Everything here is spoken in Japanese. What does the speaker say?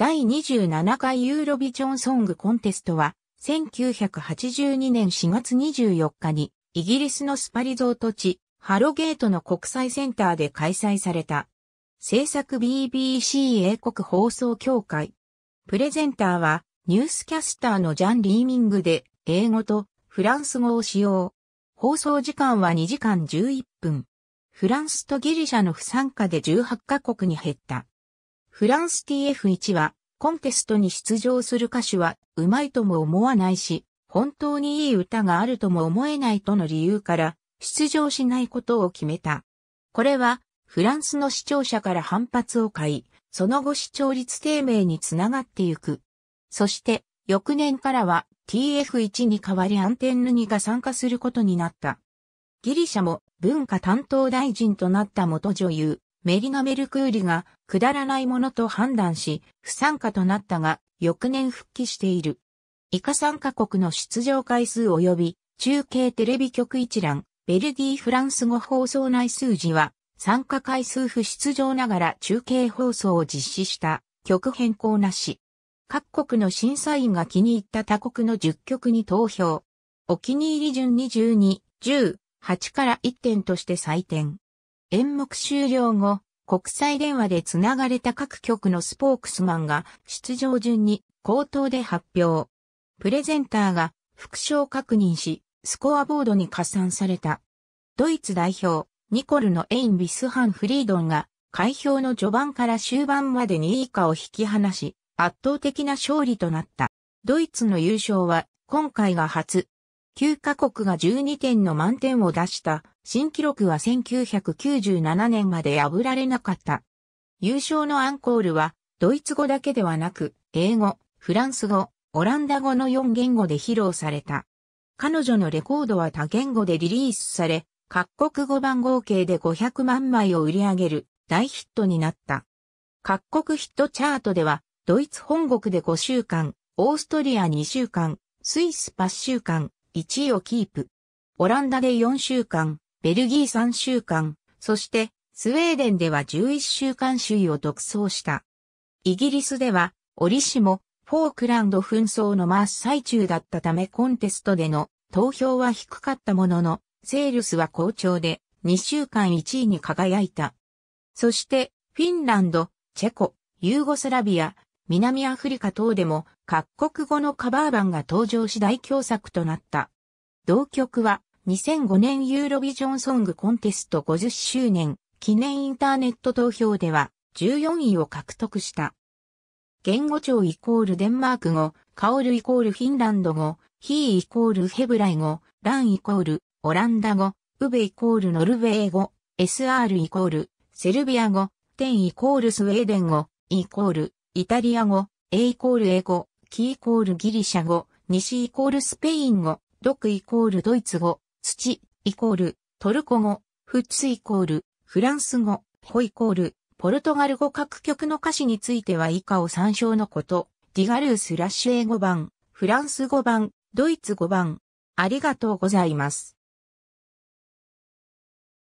第27回ユーロビジョンソングコンテストは、1982年4月24日に、イギリスのスパリゾート地、ハロゲートの国際センターで開催された。制作 BBC 英国放送協会。プレゼンターは、ニュースキャスターのジャン・リーミングで、英語とフランス語を使用。放送時間は2時間11分。フランスとギリシャの不参加で18カ国に減った。フランス TF1 は、コンテストに出場する歌手は、うまいとも思わないし、本当にいい歌があるとも思えないとの理由から、出場しないことを決めた。これは、フランスの視聴者から反発を買い、その後視聴率低迷につながってゆく。そして、翌年からは TF1 に代わりアンテンヌニが参加することになった。ギリシャも文化担当大臣となった元女優、メリノ・メルクーリがくだらないものと判断し、不参加となったが、翌年復帰している。以下参加国の出場回数及び、中継テレビ局一覧、ベルギーフランス語放送内数字は、参加回数不出場ながら中継放送を実施した、曲変更なし。各国の審査員が気に入った他国の10曲に投票。お気に入り順に12、10、8から1点として採点。演目終了後、国際電話でつながれた各局のスポークスマンが出場順に口頭で発表。プレゼンターが副賞確認し、スコアボードに加算された。ドイツ代表、ニコルのエイン・ビスハン・フリードンが、開票の序盤から終盤まで2位以下を引き離し、圧倒的な勝利となった。ドイツの優勝は、今回が初。9カ国が12点の満点を出した新記録は1997年まで破られなかった。優勝のアンコールはドイツ語だけではなく英語、フランス語、オランダ語の4言語で披露された。彼女のレコードは多言語でリリースされ、各国語版合計で500万枚を売り上げる大ヒットになった。各国ヒットチャートでは、ドイツ本国で5週間、オーストリア2週間、スイス8週間、1位をキープ。オランダで4週間、ベルギー3週間、そしてスウェーデンでは11週間首位を独走した。イギリスでは折しもフォークランド紛争の真っ最中だったためコンテストでの投票は低かったものの、セールスは好調で2週間1位に輝いた。そしてフィンランド、チェコ、ユーゴスラビア、南アフリカ等でも各国語のカバー版が登場し大共作となった。同曲は2005年ユーロビジョンソングコンテスト50周年記念インターネット投票では14位を獲得した。言語帳イコールデンマーク語、カオルイコールフィンランド語、ヒーイコールヘブライ語、ランイコールオランダ語、ウベイコールノルウェー語、SR イコールセルビア語、テンイコールスウェーデン語、イコールイタリア語、A イコール英語、キイコールギリシャ語、西イコールスペイン語、ドクイコールドイツ語、土イコールトルコ語、フッツイコールフランス語、ホイコールポルトガル語各曲の歌詞については以下を参照のこと、ディガルースラッシュ英語版、フランス語版、ドイツ語版、ありがとうございます。